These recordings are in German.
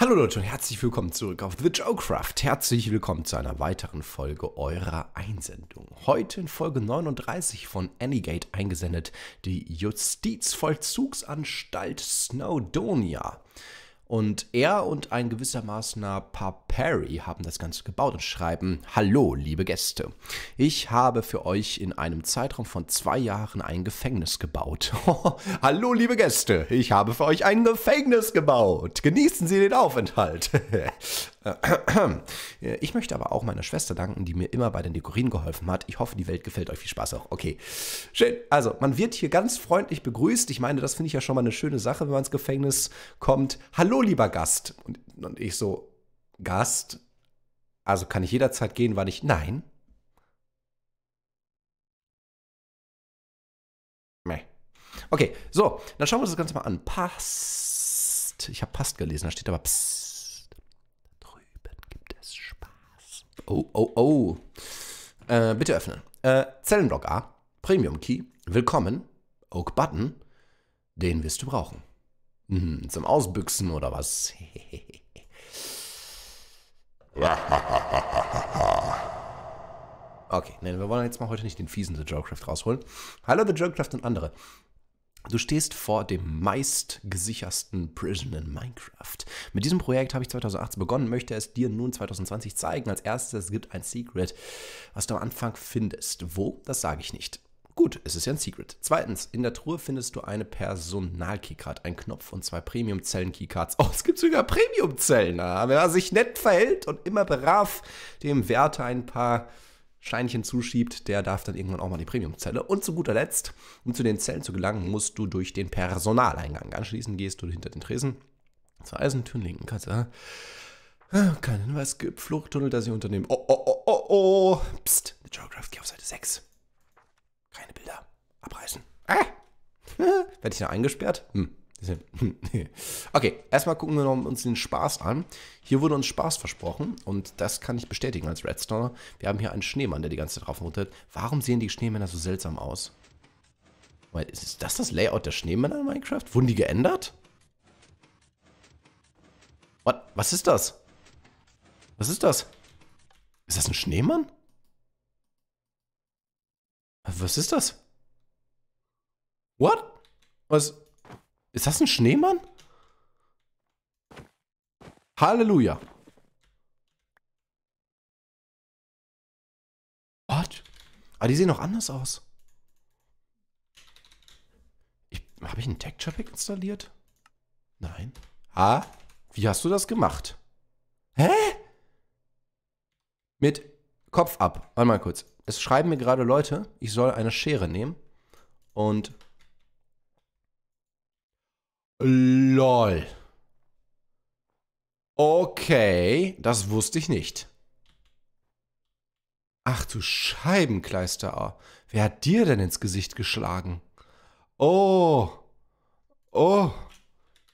Hallo Leute und herzlich willkommen zurück auf The Joecraft. Herzlich willkommen zu einer weiteren Folge eurer Einsendung. Heute in Folge 39 von Anygate eingesendet, die Justizvollzugsanstalt Snowdonia. Und er und ein gewissermaßen Paar Perry haben das Ganze gebaut und schreiben, Hallo, liebe Gäste. Ich habe für euch in einem Zeitraum von zwei Jahren ein Gefängnis gebaut. Hallo, liebe Gäste. Ich habe für euch ein Gefängnis gebaut. Genießen Sie den Aufenthalt. Äh, ich möchte aber auch meiner Schwester danken, die mir immer bei den Dekorieren geholfen hat. Ich hoffe, die Welt gefällt euch. Viel Spaß auch. Okay. Schön. Also, man wird hier ganz freundlich begrüßt. Ich meine, das finde ich ja schon mal eine schöne Sache, wenn man ins Gefängnis kommt. Hallo, lieber Gast. Und, und ich so, Gast? Also kann ich jederzeit gehen, weil ich. Nein. Meh. Okay, so, dann schauen wir uns das Ganze mal an. Passt. Ich habe passt gelesen, da steht aber psst. Oh, oh, oh. Äh, bitte öffnen. Äh, Zellenblock A, Premium Key, Willkommen, Oak Button. Den wirst du brauchen. Hm, zum Ausbüchsen oder was? okay, nein, wir wollen jetzt mal heute nicht den fiesen The Jokecraft rausholen. Hallo The Jokecraft und andere. Du stehst vor dem meistgesichersten Prison in Minecraft. Mit diesem Projekt habe ich 2018 begonnen, möchte es dir nun 2020 zeigen. Als erstes es gibt ein Secret, was du am Anfang findest. Wo? Das sage ich nicht. Gut, es ist ja ein Secret. Zweitens, in der Truhe findest du eine Personal-Keycard, einen Knopf und zwei Premium-Zellen-Keycards. Oh, es gibt sogar Premium-Zellen. Wer sich nett verhält und immer brav dem Werte ein paar Steinchen zuschiebt, der darf dann irgendwann auch mal die Premiumzelle. Und zu guter Letzt, um zu den Zellen zu gelangen, musst du durch den Personaleingang. Anschließend gehst du hinter den Tresen zur Eisentür, linken Katze. Ah, kein Hinweis gibt, Fluchttunnel, dass ich unternehmen. Oh, oh, oh, oh, oh. Psst, The Geograph, geh auf Seite 6. Keine Bilder. Abreißen. Ah! Werde ich da eingesperrt? Hm. okay, erstmal gucken wir uns den Spaß an. Hier wurde uns Spaß versprochen und das kann ich bestätigen als Redstone. Wir haben hier einen Schneemann, der die ganze Zeit raufmuttert. Warum sehen die Schneemänner so seltsam aus? Ist das das Layout der Schneemänner in Minecraft? Wurden die geändert? What? Was ist das? Was ist das? Ist das ein Schneemann? Was ist das? What? Was? Ist das ein Schneemann? Halleluja. What? Aber ah, die sehen doch anders aus. Habe ich einen Texture Pack installiert? Nein. Ah, wie hast du das gemacht? Hä? Mit Kopf ab. Warte mal kurz. Es schreiben mir gerade Leute, ich soll eine Schere nehmen und Lol. Okay, das wusste ich nicht. Ach du Scheibenkleister. A. Wer hat dir denn ins Gesicht geschlagen? Oh. Oh.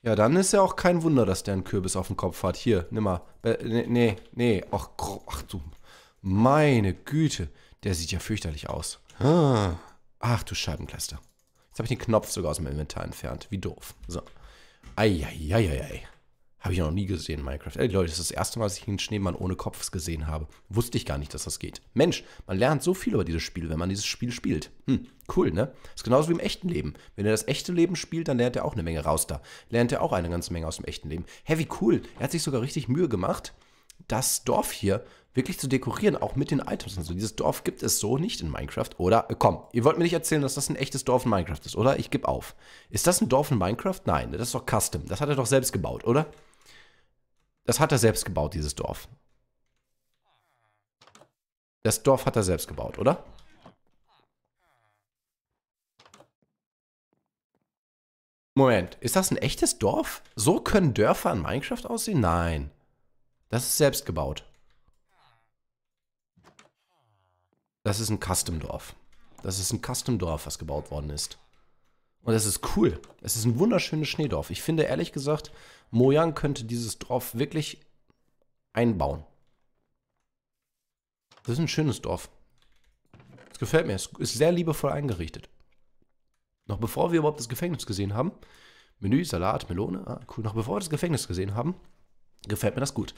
Ja, dann ist ja auch kein Wunder, dass der einen Kürbis auf dem Kopf hat. Hier, nimm mal. Nee, nee, ne, nee. Ach, ach du. Meine Güte. Der sieht ja fürchterlich aus. Ah. Ach du Scheibenkleister. Jetzt habe ich den Knopf sogar aus meinem Inventar entfernt. Wie doof. So. Eieieiei. Habe ich noch nie gesehen in Minecraft. Ey Leute, das ist das erste Mal, dass ich einen Schneemann ohne Kopf gesehen habe. Wusste ich gar nicht, dass das geht. Mensch, man lernt so viel über dieses Spiel, wenn man dieses Spiel spielt. Hm, cool, ne? Ist genauso wie im echten Leben. Wenn er das echte Leben spielt, dann lernt er auch eine Menge raus da. Lernt er auch eine ganze Menge aus dem echten Leben. Hä, hey, wie cool. Er hat sich sogar richtig Mühe gemacht, das Dorf hier wirklich zu dekorieren, auch mit den Items und so. Dieses Dorf gibt es so nicht in Minecraft, oder? Äh, komm, ihr wollt mir nicht erzählen, dass das ein echtes Dorf in Minecraft ist, oder? Ich gebe auf. Ist das ein Dorf in Minecraft? Nein, das ist doch Custom. Das hat er doch selbst gebaut, oder? Das hat er selbst gebaut, dieses Dorf. Das Dorf hat er selbst gebaut, oder? Moment, ist das ein echtes Dorf? So können Dörfer in Minecraft aussehen? Nein. Das ist selbst gebaut. Das ist ein Custom-Dorf. Das ist ein Custom-Dorf, was gebaut worden ist. Und das ist cool. Es ist ein wunderschönes Schneedorf. Ich finde ehrlich gesagt, Mojang könnte dieses Dorf wirklich einbauen. Das ist ein schönes Dorf. Es gefällt mir. Es ist sehr liebevoll eingerichtet. Noch bevor wir überhaupt das Gefängnis gesehen haben, Menü, Salat, Melone, ah, cool. Noch bevor wir das Gefängnis gesehen haben, gefällt mir das gut.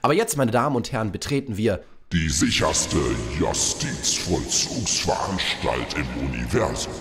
Aber jetzt, meine Damen und Herren, betreten wir die sicherste Justizvollzugsveranstalt im Universum.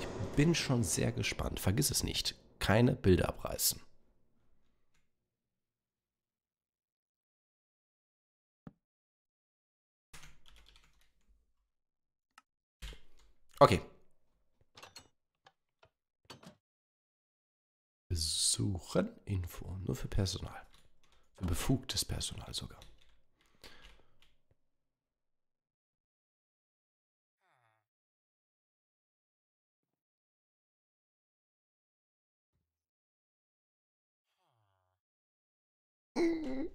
Ich bin schon sehr gespannt. Vergiss es nicht. Keine Bilder abreißen. Okay. Besuchen Info. Nur für Personal. Für befugtes Personal sogar.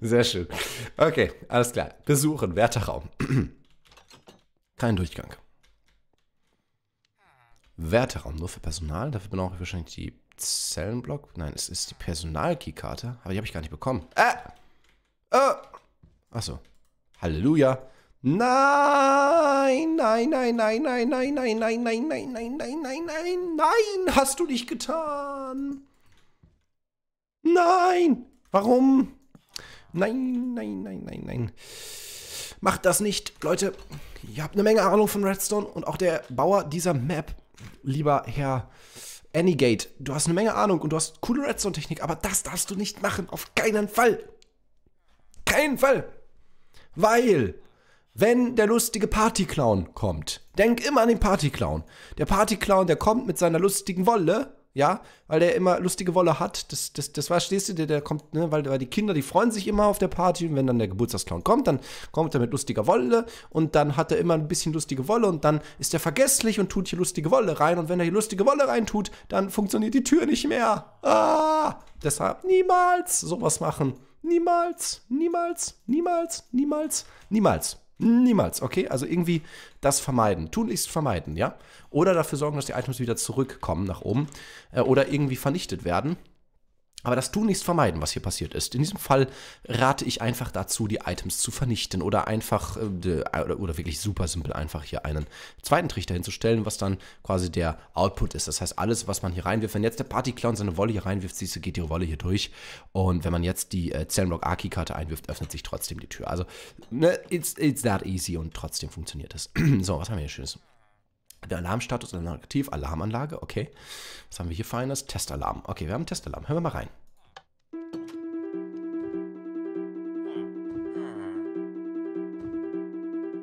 Sehr schön. Okay, alles klar. Besuchen, werter Kein Durchgang. Werteraum nur für Personal. Dafür brauche ich wahrscheinlich die Zellenblock. Nein, es ist die Personalkeykarte. Aber die habe ich gar nicht bekommen. Ah! Oh! Achso. Halleluja. Nein, nein, nein, nein, nein, nein, nein, nein, nein, nein, nein, nein, nein, nein, nein, hast du nicht getan. Nein, warum? Nein, nein, nein, nein, nein. Macht das nicht, Leute. Ihr habt eine Menge Ahnung von Redstone und auch der Bauer dieser Map, lieber Herr Anygate, du hast eine Menge Ahnung und du hast coole Redstone-Technik, aber das darfst du nicht machen. Auf keinen Fall. Keinen Fall. Weil, wenn der lustige Partyclown kommt, denk immer an den Partyclown. Der Partyclown, der kommt mit seiner lustigen Wolle, ja, weil der immer lustige Wolle hat. Das, das, das verstehst du, der, der kommt, ne, weil, weil die Kinder, die freuen sich immer auf der Party und wenn dann der Geburtstagsclown kommt, dann kommt er mit lustiger Wolle und dann hat er immer ein bisschen lustige Wolle und dann ist er vergesslich und tut hier lustige Wolle rein und wenn er hier lustige Wolle reintut, dann funktioniert die Tür nicht mehr. Ah, deshalb niemals sowas machen niemals, niemals, niemals, niemals, niemals. Niemals, okay? Also irgendwie das vermeiden, tunlichst vermeiden, ja? Oder dafür sorgen, dass die Items wieder zurückkommen nach oben äh, oder irgendwie vernichtet werden. Aber das tun nichts vermeiden, was hier passiert ist. In diesem Fall rate ich einfach dazu, die Items zu vernichten oder einfach, äh, äh, oder wirklich super simpel einfach hier einen zweiten Trichter hinzustellen, was dann quasi der Output ist. Das heißt, alles, was man hier reinwirft, wenn jetzt der Partyclown seine Wolle hier reinwirft, siehst du, geht die Wolle hier durch. Und wenn man jetzt die äh, Zellenblock Aki-Karte einwirft, öffnet sich trotzdem die Tür. Also, ne, it's, it's that easy und trotzdem funktioniert es. so, was haben wir hier Schönes? Der Alarmstatus ist aktiv. Alarmanlage, okay. Was haben wir hier feines? Testalarm. Okay, wir haben einen Testalarm. Hören wir mal rein.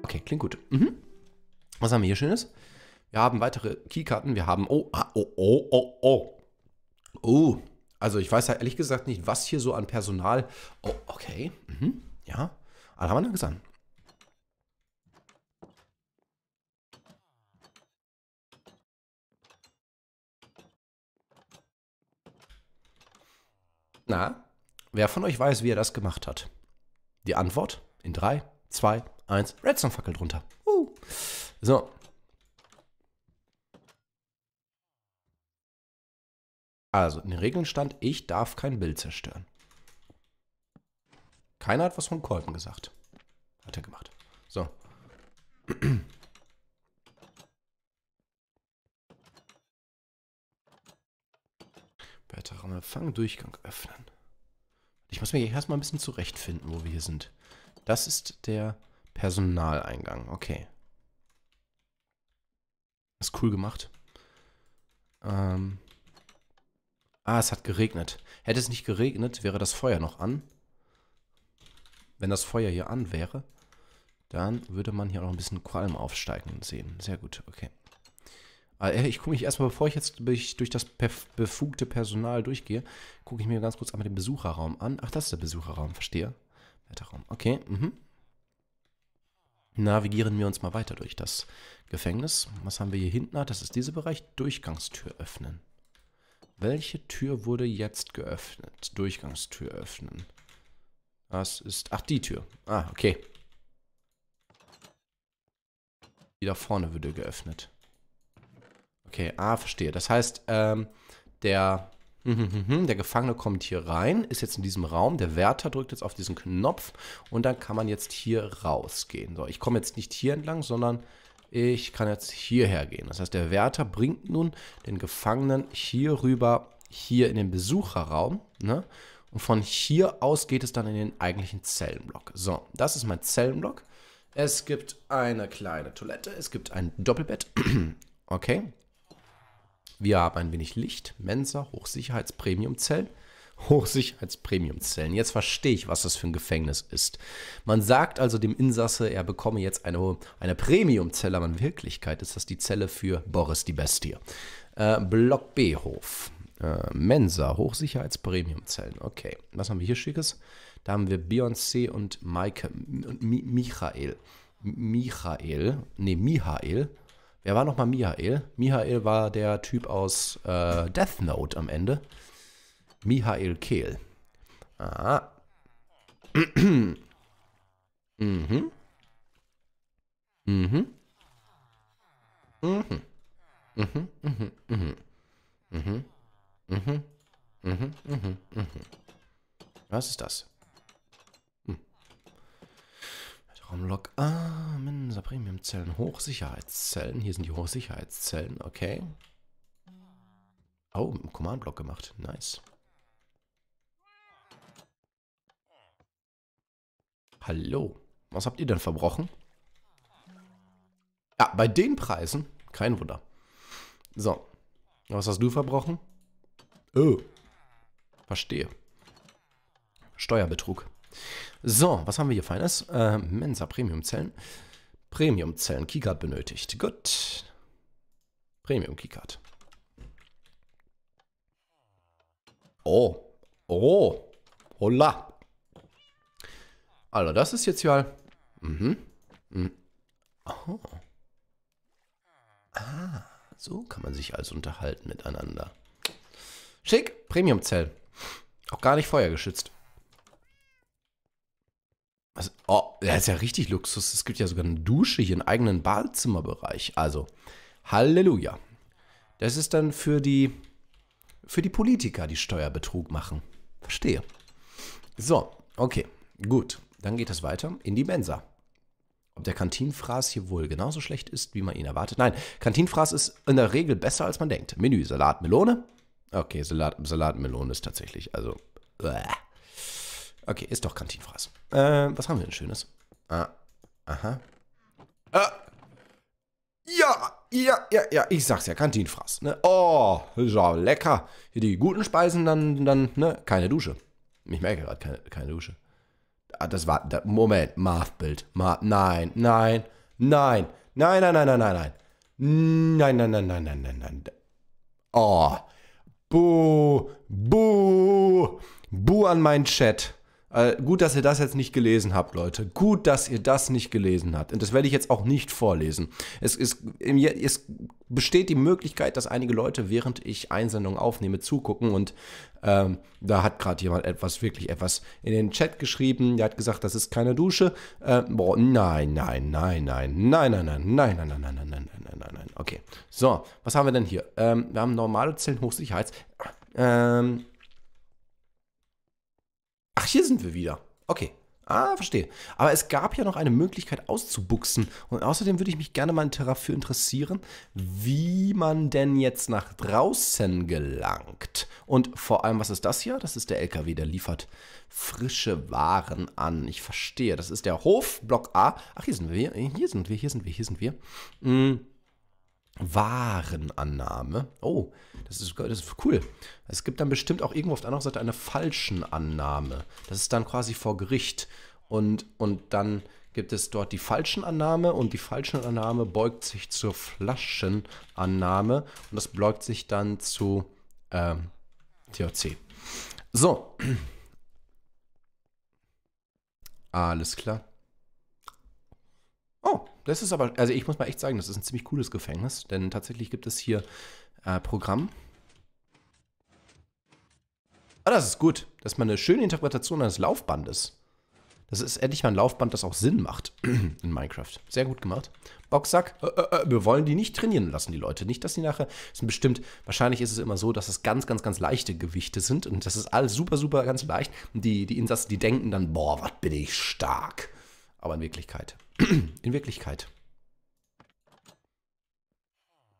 Okay, klingt gut. Mhm. Was haben wir hier Schönes? Wir haben weitere Keykarten. Wir haben. Oh, ah, oh, oh, oh, oh. Oh. Also, ich weiß ja ehrlich gesagt nicht, was hier so an Personal. Oh, okay. Mhm. Ja. Alarmanlage ist an. Na, wer von euch weiß, wie er das gemacht hat? Die Antwort in 3, 2, 1, Redstone-Fackel drunter. Uh. So. Also, in den Regeln stand, ich darf kein Bild zerstören. Keiner hat was von Kolben gesagt. Hat er gemacht. So. Weiterer Durchgang öffnen. Ich muss mir erstmal ein bisschen zurechtfinden, wo wir hier sind. Das ist der Personaleingang. Okay. Ist cool gemacht. Ähm. Ah, es hat geregnet. Hätte es nicht geregnet, wäre das Feuer noch an. Wenn das Feuer hier an wäre, dann würde man hier noch ein bisschen Qualm aufsteigen sehen. Sehr gut, okay. Ah, ich gucke mich erstmal, bevor ich jetzt durch das befugte Personal durchgehe, gucke ich mir ganz kurz einmal den Besucherraum an. Ach, das ist der Besucherraum, verstehe. Wetterraum, okay. Mhm. Navigieren wir uns mal weiter durch das Gefängnis. Was haben wir hier hinten? Ah, Das ist dieser Bereich. Durchgangstür öffnen. Welche Tür wurde jetzt geöffnet? Durchgangstür öffnen. Das ist... Ach, die Tür. Ah, okay. Die da vorne würde geöffnet. Okay, ah, verstehe. Das heißt, ähm, der, hm, hm, hm, der Gefangene kommt hier rein, ist jetzt in diesem Raum, der Wärter drückt jetzt auf diesen Knopf und dann kann man jetzt hier rausgehen. So, ich komme jetzt nicht hier entlang, sondern ich kann jetzt hierher gehen. Das heißt, der Wärter bringt nun den Gefangenen hier rüber, hier in den Besucherraum, ne? Und von hier aus geht es dann in den eigentlichen Zellenblock. So, das ist mein Zellenblock. Es gibt eine kleine Toilette, es gibt ein Doppelbett. okay, wir haben ein wenig Licht, Mensa, Hochsicherheitspremiumzellen. Hochsicherheitspremiumzellen. Jetzt verstehe ich, was das für ein Gefängnis ist. Man sagt also dem Insasse, er bekomme jetzt eine, eine Premiumzelle, aber in Wirklichkeit ist das die Zelle für Boris die Bestie. Äh, Block B-Hof. Äh, Mensa, Hochsicherheitspremiumzellen. Okay, was haben wir hier Schickes? Da haben wir Beyoncé und Maike und Mi Michael. Michael, nee, Michael Wer war nochmal Michael? Michael war der Typ aus äh, Death Note am Ende. Michael Kehl. Ah. mhm. Mhm. Mhm. Mhm. Mhm. Mhm. Mhm. Mhm. Mhm. Mhm. Mhm. Was ist das? Raumlog. Ah, Mensa premium Hochsicherheitszellen. Hier sind die Hochsicherheitszellen. Okay. Oh, im Command-Block gemacht. Nice. Hallo. Was habt ihr denn verbrochen? Ja, bei den Preisen. Kein Wunder. So. Was hast du verbrochen? Oh. Verstehe. Steuerbetrug. So, was haben wir hier Feines? Äh, Mensa Premium-Zellen. Premium-Zellen. Keycard benötigt. Gut. Premium-Keycard. Oh. Oh. Hola. Alter, also, das ist jetzt ja... Mhm. mhm. Oh. Ah, so kann man sich also unterhalten miteinander. Schick, Premium-Zellen. Auch gar nicht feuergeschützt. Also, oh, das ist ja richtig Luxus. Es gibt ja sogar eine Dusche hier, einen eigenen Badezimmerbereich. Also, Halleluja. Das ist dann für die, für die Politiker, die Steuerbetrug machen. Verstehe. So, okay, gut. Dann geht das weiter in die Mensa. Ob der Kantinfraß hier wohl genauso schlecht ist, wie man ihn erwartet? Nein, Kantinfraß ist in der Regel besser, als man denkt. Menü, Salat, Melone. Okay, Salat, Salat Melone ist tatsächlich, also... Bäh. Okay, ist doch Kantinfraß. Äh, was haben wir denn Schönes? Ah, aha. Ah, ja, ja, ja, ja, ich sag's ja, Kantinfraß. Ne? Oh, so lecker. Hier die guten Speisen, dann, dann, ne, keine Dusche. Ich merke gerade, keine, keine Dusche. Ah, das war, da, Moment, Marv-Bild. Marv, nein, nein, nein, nein, nein, nein, nein, nein, nein. Nein, nein, nein, nein, nein, nein, nein. Oh, buh, buh, buh an meinen Chat. Äh, gut, dass ihr das jetzt nicht gelesen habt, Leute. Gut, dass ihr das nicht gelesen habt. Und das werde ich jetzt auch nicht vorlesen. Es, ist, es besteht die Möglichkeit, dass einige Leute, während ich Einsendungen aufnehme, zugucken. Und ähm, da hat gerade jemand etwas, wirklich etwas in den Chat geschrieben. Der hat gesagt, das ist keine Dusche. Äh, boah, nein, nein, nein, nein, nein, nein, nein, nein, nein, nein, nein, nein, nein, nein, nein, nein. Okay. So, was haben wir denn hier? Ähm, wir haben normale Zellen, Hochsicherheits. Ähm, Ach, hier sind wir wieder. Okay. Ah, verstehe. Aber es gab ja noch eine Möglichkeit auszubuchsen. Und außerdem würde ich mich gerne mal in interessieren, wie man denn jetzt nach draußen gelangt. Und vor allem, was ist das hier? Das ist der LKW, der liefert frische Waren an. Ich verstehe. Das ist der Hof, Block A. Ach, hier sind wir. Hier sind wir, hier sind wir, hier sind wir. Hm. Warenannahme. Oh, das ist, das ist cool. Es gibt dann bestimmt auch irgendwo auf der anderen Seite eine falschen Annahme. Das ist dann quasi vor Gericht. Und, und dann gibt es dort die falschen Annahme und die falschen Annahme beugt sich zur Flaschenannahme und das beugt sich dann zu ähm, THC. So. Alles klar. Das ist aber, also ich muss mal echt sagen, das ist ein ziemlich cooles Gefängnis, denn tatsächlich gibt es hier äh, Programm. Ah, das ist gut. Das ist mal eine schöne Interpretation eines Laufbandes. Das ist endlich mal ein Laufband, das auch Sinn macht in Minecraft. Sehr gut gemacht. Boxsack, äh, äh, äh, wir wollen die nicht trainieren lassen, die Leute. Nicht, dass die nachher sind bestimmt, wahrscheinlich ist es immer so, dass es ganz, ganz, ganz leichte Gewichte sind und das ist alles super, super ganz leicht. Und die, die Insassen, die denken dann, boah, was bin ich stark. Aber in Wirklichkeit in Wirklichkeit.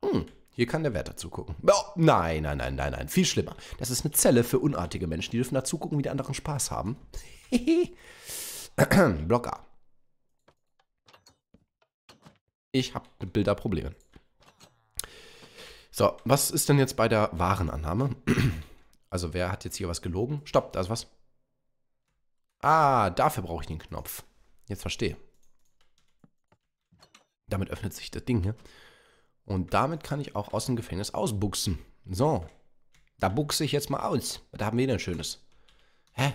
Hm, hier kann der Wärter zugucken. Oh, nein, nein, nein, nein, nein. Viel schlimmer. Das ist eine Zelle für unartige Menschen. Die dürfen da zugucken, wie die anderen Spaß haben. Blocker. Ich habe mit Bilder Probleme. So, was ist denn jetzt bei der Warenannahme? also wer hat jetzt hier was gelogen? Stopp, da ist was. Ah, dafür brauche ich den Knopf. Jetzt verstehe. Damit öffnet sich das Ding hier. Und damit kann ich auch aus dem Gefängnis ausbuchsen. So. Da buchse ich jetzt mal aus. Da haben wir wieder ein Schönes? Hä?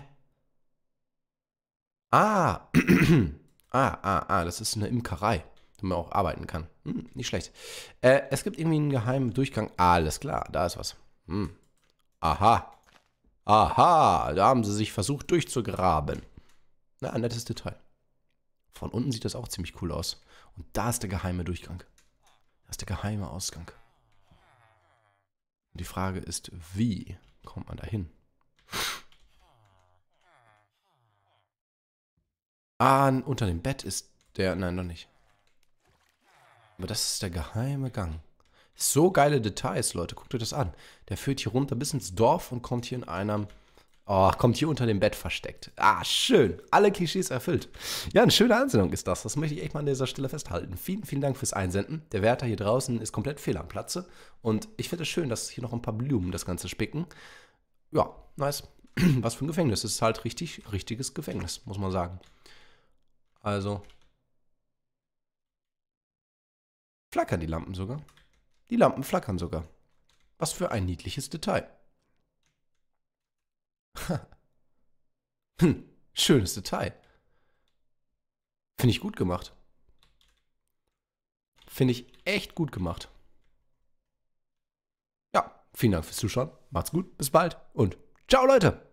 Ah. ah, ah, ah. Das ist eine Imkerei, wo man auch arbeiten kann. Hm, nicht schlecht. Äh, es gibt irgendwie einen geheimen Durchgang. Alles klar, da ist was. Hm. Aha. Aha, da haben sie sich versucht durchzugraben. Na, ein nettes Detail. Von unten sieht das auch ziemlich cool aus. Und da ist der geheime Durchgang. Da ist der geheime Ausgang. Und die Frage ist, wie kommt man da hin? Ah, unter dem Bett ist der... Nein, noch nicht. Aber das ist der geheime Gang. So geile Details, Leute. Guckt euch das an. Der führt hier runter bis ins Dorf und kommt hier in einem Oh, kommt hier unter dem Bett versteckt. Ah, schön. Alle Klischees erfüllt. Ja, eine schöne Einsendung ist das. Das möchte ich echt mal an dieser Stelle festhalten. Vielen, vielen Dank fürs Einsenden. Der Wärter hier draußen ist komplett fehl am Platze. Und ich finde es schön, dass hier noch ein paar Blumen das Ganze spicken. Ja, nice. Was für ein Gefängnis. Es ist halt richtig, richtiges Gefängnis, muss man sagen. Also. Flackern die Lampen sogar. Die Lampen flackern sogar. Was für ein niedliches Detail. Hm, schönes Detail. Finde ich gut gemacht. Finde ich echt gut gemacht. Ja, vielen Dank fürs Zuschauen. Macht's gut, bis bald und ciao Leute!